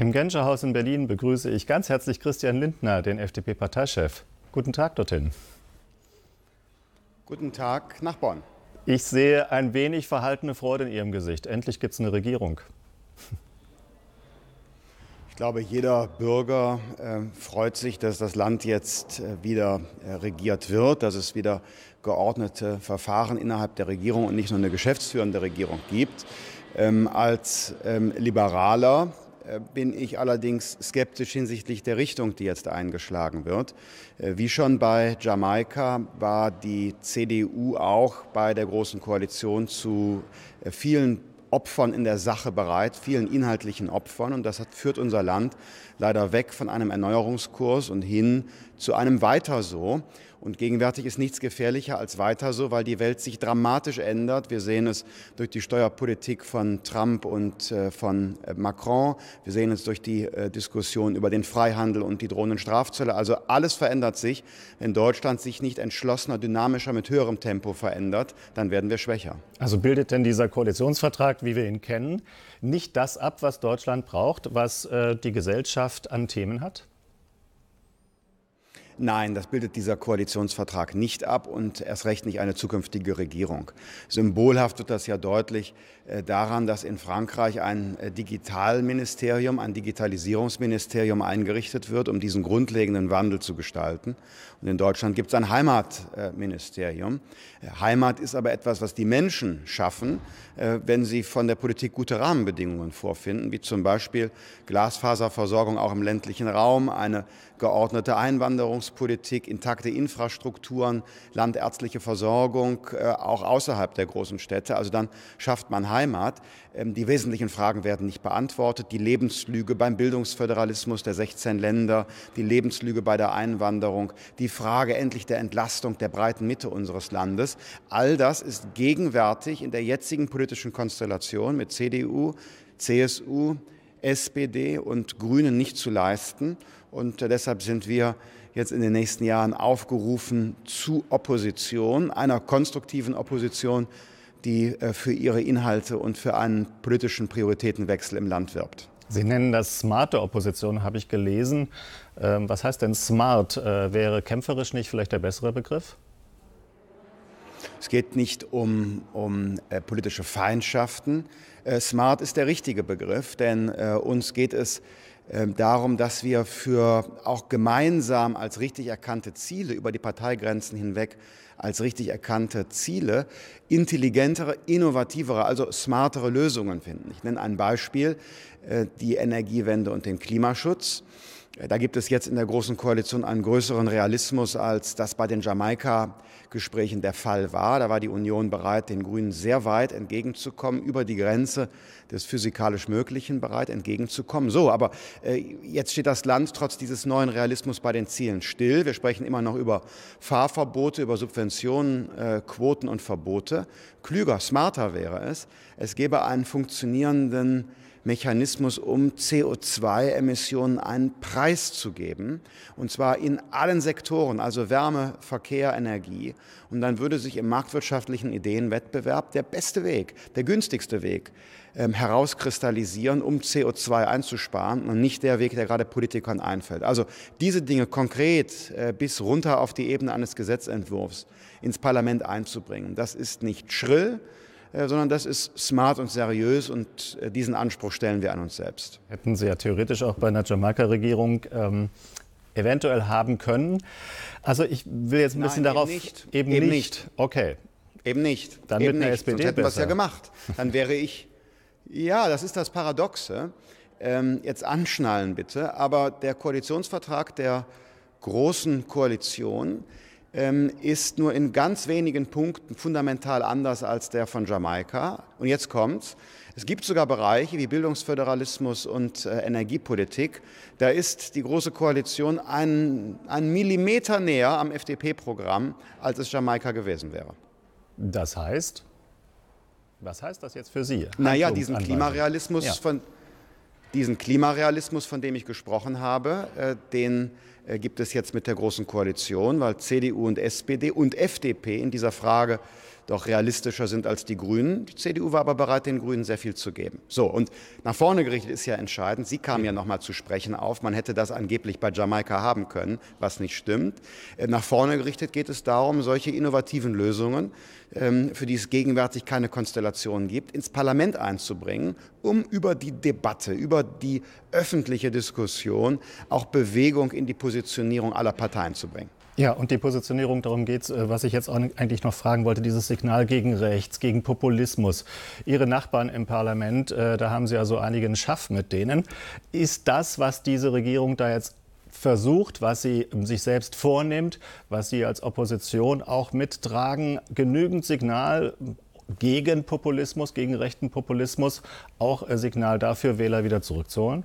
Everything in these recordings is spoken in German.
Im Genscher Haus in Berlin begrüße ich ganz herzlich Christian Lindner, den FDP-Parteichef. Guten Tag dorthin. Guten Tag nach Bonn. Ich sehe ein wenig verhaltene Freude in Ihrem Gesicht. Endlich gibt es eine Regierung. Ich glaube, jeder Bürger äh, freut sich, dass das Land jetzt äh, wieder äh, regiert wird, dass es wieder geordnete Verfahren innerhalb der Regierung und nicht nur eine geschäftsführende Regierung gibt. Ähm, als ähm, Liberaler äh, bin ich allerdings skeptisch hinsichtlich der Richtung, die jetzt eingeschlagen wird. Äh, wie schon bei Jamaika war die CDU auch bei der Großen Koalition zu äh, vielen Opfern in der Sache bereit, vielen inhaltlichen Opfern. Und das hat, führt unser Land leider weg von einem Erneuerungskurs und hin zu einem Weiter so. Und gegenwärtig ist nichts gefährlicher als Weiter so, weil die Welt sich dramatisch ändert. Wir sehen es durch die Steuerpolitik von Trump und äh, von äh, Macron. Wir sehen es durch die äh, Diskussion über den Freihandel und die drohenden Strafzölle. Also alles verändert sich. Wenn Deutschland sich nicht entschlossener, dynamischer, mit höherem Tempo verändert, dann werden wir schwächer. Also bildet denn dieser Koalitionsvertrag wie wir ihn kennen, nicht das ab, was Deutschland braucht, was äh, die Gesellschaft an Themen hat? Nein, das bildet dieser Koalitionsvertrag nicht ab und erst recht nicht eine zukünftige Regierung. Symbolhaft wird das ja deutlich äh, daran, dass in Frankreich ein äh, Digitalministerium, ein Digitalisierungsministerium eingerichtet wird, um diesen grundlegenden Wandel zu gestalten. Und in Deutschland gibt es ein Heimatministerium. Äh, Heimat ist aber etwas, was die Menschen schaffen, wenn sie von der Politik gute Rahmenbedingungen vorfinden, wie zum Beispiel Glasfaserversorgung auch im ländlichen Raum, eine geordnete Einwanderungspolitik, intakte Infrastrukturen, landärztliche Versorgung, äh, auch außerhalb der großen Städte. Also dann schafft man Heimat. Ähm, die wesentlichen Fragen werden nicht beantwortet. Die Lebenslüge beim Bildungsföderalismus der 16 Länder, die Lebenslüge bei der Einwanderung, die Frage endlich der Entlastung der breiten Mitte unseres Landes. All das ist gegenwärtig in der jetzigen politischen Konstellation mit CDU, CSU, SPD und Grünen nicht zu leisten. Und deshalb sind wir jetzt in den nächsten Jahren aufgerufen zu Opposition, einer konstruktiven Opposition, die äh, für ihre Inhalte und für einen politischen Prioritätenwechsel im Land wirbt. Sie nennen das smarte Opposition, habe ich gelesen. Ähm, was heißt denn smart? Äh, wäre kämpferisch nicht vielleicht der bessere Begriff? Es geht nicht um, um äh, politische Feindschaften. smart ist der richtige Begriff, denn uns geht es ähm, darum, dass wir für auch gemeinsam als richtig erkannte Ziele über die Parteigrenzen hinweg als richtig erkannte Ziele intelligentere, innovativere, also smartere Lösungen finden. Ich nenne ein Beispiel, äh, die Energiewende und den Klimaschutz. Äh, da gibt es jetzt in der Großen Koalition einen größeren Realismus, als das bei den Jamaika-Gesprächen der Fall war. Da war die Union bereit, den Grünen sehr weit entgegenzukommen, über die Grenze des physikalisch Möglichen bereit entgegenzukommen. So, aber äh, jetzt steht das Land trotz dieses neuen Realismus bei den Zielen still. Wir sprechen immer noch über Fahrverbote, über Subventionen, äh, Quoten und Verbote. Klüger, smarter wäre es, es gäbe einen funktionierenden Mechanismus, um CO2-Emissionen einen Preis zu geben, und zwar in allen Sektoren, also Wärme, Verkehr, Energie. Und dann würde sich im marktwirtschaftlichen Ideenwettbewerb der beste Weg, der günstigste Weg ähm, herauskristallisieren, um CO2 einzusparen und nicht der Weg, der gerade Politikern einfällt. Also diese Dinge konkret äh, bis runter auf die Ebene eines Gesetzentwurfs ins Parlament einzubringen, das ist nicht schrill, äh, sondern das ist smart und seriös und äh, diesen Anspruch stellen wir an uns selbst. Hätten Sie ja theoretisch auch bei einer Jamaika-Regierung ähm, eventuell haben können. Also ich will jetzt ein bisschen Nein, darauf... Eben nicht. Eben, eben nicht. nicht. Okay. Eben nicht. Dann eben mit der SPD hätten wir es ja gemacht. Dann wäre ich... Ja, das ist das Paradoxe. Ähm, jetzt anschnallen bitte. Aber der Koalitionsvertrag der Großen Koalition ähm, ist nur in ganz wenigen Punkten fundamental anders als der von Jamaika. Und jetzt kommt's. Es gibt sogar Bereiche wie Bildungsföderalismus und äh, Energiepolitik. Da ist die Große Koalition einen, einen Millimeter näher am FDP-Programm, als es Jamaika gewesen wäre. Das heißt? Was heißt das jetzt für Sie? Naja, diesen Klimarealismus ja. von diesen Klimarealismus, von dem ich gesprochen habe, äh, den äh, gibt es jetzt mit der Großen Koalition, weil CDU und SPD und FDP in dieser Frage doch realistischer sind als die Grünen. Die CDU war aber bereit, den Grünen sehr viel zu geben. So, und nach vorne gerichtet ist ja entscheidend. Sie kam ja nochmal zu sprechen auf. Man hätte das angeblich bei Jamaika haben können, was nicht stimmt. Äh, nach vorne gerichtet geht es darum, solche innovativen Lösungen, ähm, für die es gegenwärtig keine Konstellation gibt, ins Parlament einzubringen, um über die Debatte, über die öffentliche Diskussion auch Bewegung in die Positionierung aller Parteien zu bringen. Ja, und die Positionierung, darum geht es, äh, was ich jetzt eigentlich noch fragen wollte, dieses Signal gegen rechts, gegen Populismus. Ihre Nachbarn im Parlament, äh, da haben Sie ja so einigen Schaff mit denen. Ist das, was diese Regierung da jetzt versucht, was sie ähm, sich selbst vornimmt, was sie als Opposition auch mittragen, genügend Signal gegen Populismus, gegen rechten Populismus, auch äh, Signal dafür, Wähler wieder zurückzuholen?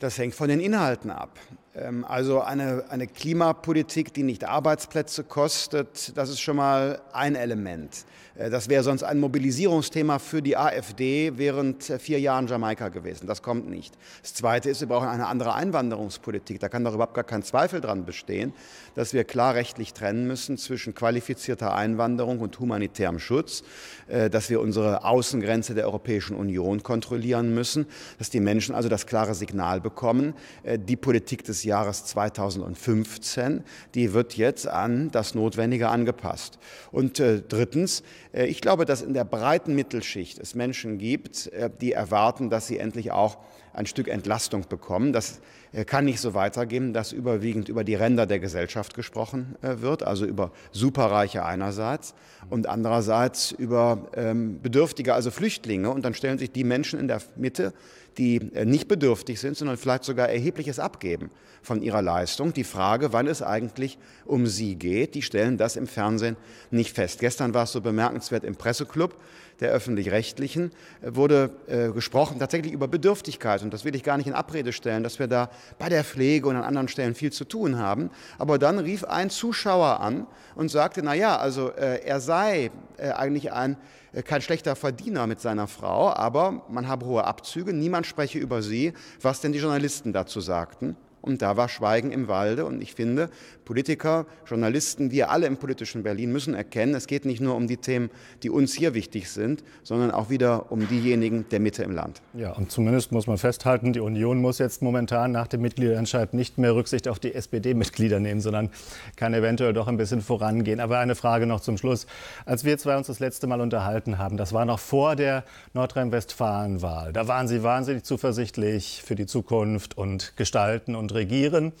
Das hängt von den Inhalten ab. Ähm, also eine, eine Klimapolitik, die nicht Arbeitsplätze kostet, das ist schon mal ein Element. Äh, das wäre sonst ein Mobilisierungsthema für die AfD während äh, vier Jahren Jamaika gewesen. Das kommt nicht. Das Zweite ist, wir brauchen eine andere Einwanderungspolitik. Da kann doch überhaupt gar kein Zweifel dran bestehen, dass wir klar rechtlich trennen müssen zwischen qualifizierter Einwanderung und humanitärem Schutz, äh, dass wir unsere Außengrenze der Europäischen Union kontrollieren müssen, dass die Menschen also das klare Signal bekommen, die Politik des des Jahres 2015, die wird jetzt an das Notwendige angepasst. Und äh, drittens, äh, ich glaube, dass in der breiten Mittelschicht es Menschen gibt, äh, die erwarten, dass sie endlich auch ein Stück Entlastung bekommen. Das äh, kann nicht so weitergehen, dass überwiegend über die Ränder der Gesellschaft gesprochen äh, wird, also über Superreiche einerseits und andererseits über ähm, Bedürftige, also Flüchtlinge. Und dann stellen sich die Menschen in der Mitte, die äh, nicht bedürftig sind, sondern vielleicht sogar erhebliches abgeben von ihrer Leistung. Die Frage, wann es eigentlich um sie geht, die stellen das im Fernsehen nicht fest. Gestern war es so bemerkenswert im Presseclub der öffentlich-rechtlichen wurde gesprochen tatsächlich über Bedürftigkeit und das will ich gar nicht in Abrede stellen, dass wir da bei der Pflege und an anderen Stellen viel zu tun haben. Aber dann rief ein Zuschauer an und sagte, naja, also äh, er sei äh, eigentlich ein äh, kein schlechter Verdiener mit seiner Frau, aber man habe hohe Abzüge, niemand spreche über sie, was denn die Journalisten dazu sagten. Und da war Schweigen im Walde. Und ich finde, Politiker, Journalisten, wir alle im politischen Berlin müssen erkennen, es geht nicht nur um die Themen, die uns hier wichtig sind, sondern auch wieder um diejenigen der Mitte im Land. Ja, und zumindest muss man festhalten, die Union muss jetzt momentan nach dem Mitgliederentscheid nicht mehr Rücksicht auf die SPD-Mitglieder nehmen, sondern kann eventuell doch ein bisschen vorangehen. Aber eine Frage noch zum Schluss. Als wir zwei uns das letzte Mal unterhalten haben, das war noch vor der Nordrhein-Westfalen-Wahl, da waren Sie wahnsinnig zuversichtlich für die Zukunft und Gestalten und und regieren.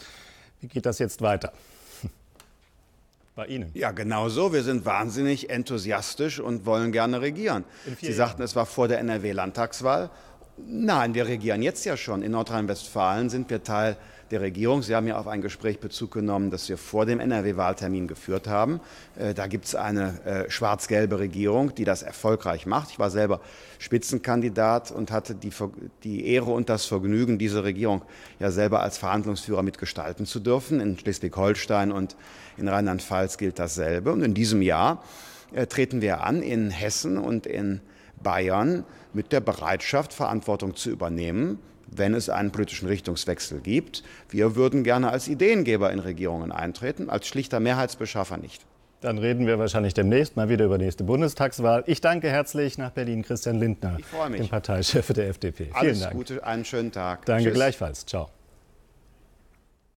Wie geht das jetzt weiter? Bei Ihnen. Ja, genau so. Wir sind wahnsinnig enthusiastisch und wollen gerne regieren. Sie sagten, es war vor der NRW-Landtagswahl. Nein, wir regieren jetzt ja schon. In Nordrhein-Westfalen sind wir Teil der Regierung. Sie haben ja auf ein Gespräch Bezug genommen, das wir vor dem NRW-Wahltermin geführt haben. Äh, da gibt es eine äh, schwarz-gelbe Regierung, die das erfolgreich macht. Ich war selber Spitzenkandidat und hatte die, die Ehre und das Vergnügen, diese Regierung ja selber als Verhandlungsführer mitgestalten zu dürfen. In Schleswig-Holstein und in Rheinland-Pfalz gilt dasselbe. Und in diesem Jahr äh, treten wir an in Hessen und in Bayern mit der Bereitschaft, Verantwortung zu übernehmen wenn es einen politischen Richtungswechsel gibt. Wir würden gerne als Ideengeber in Regierungen eintreten, als schlichter Mehrheitsbeschaffer nicht. Dann reden wir wahrscheinlich demnächst mal wieder über nächste Bundestagswahl. Ich danke herzlich nach Berlin Christian Lindner, ich mich. dem Parteichef der FDP. Alles Vielen Dank. Gute, einen schönen Tag. Danke Tschüss. gleichfalls. Ciao.